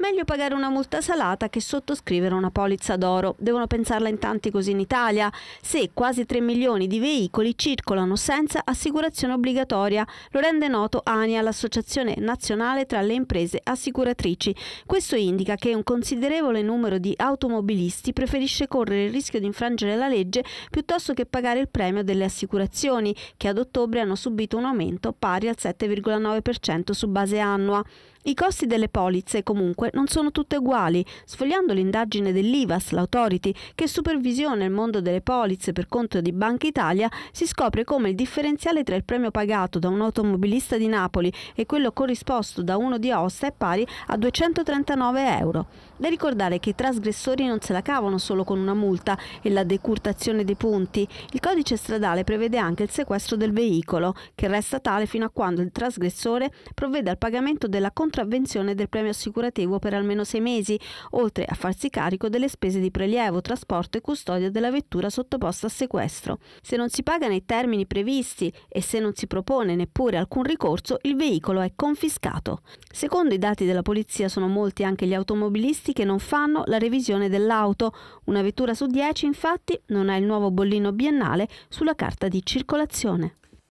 Meglio pagare una multa salata che sottoscrivere una polizza d'oro. Devono pensarla in tanti così in Italia. Se quasi 3 milioni di veicoli circolano senza assicurazione obbligatoria, lo rende noto ANIA, l'associazione nazionale tra le imprese assicuratrici. Questo indica che un considerevole numero di automobilisti preferisce correre il rischio di infrangere la legge piuttosto che pagare il premio delle assicurazioni, che ad ottobre hanno subito un aumento pari al 7,9% su base annua. I costi delle polizze comunque non sono tutte uguali. Sfogliando l'indagine dell'IVAS, l'autority, che supervisiona il mondo delle polizze per conto di Banca Italia, si scopre come il differenziale tra il premio pagato da un automobilista di Napoli e quello corrisposto da uno di Aosta è pari a 239 euro. Da ricordare che i trasgressori non se la cavano solo con una multa e la decurtazione dei punti. Il codice stradale prevede anche il sequestro del veicolo, che resta tale fino a quando il trasgressore provvede al pagamento della contribuzione contravvenzione del premio assicurativo per almeno sei mesi, oltre a farsi carico delle spese di prelievo, trasporto e custodia della vettura sottoposta a sequestro. Se non si paga nei termini previsti e se non si propone neppure alcun ricorso, il veicolo è confiscato. Secondo i dati della polizia sono molti anche gli automobilisti che non fanno la revisione dell'auto. Una vettura su dieci infatti non ha il nuovo bollino biennale sulla carta di circolazione.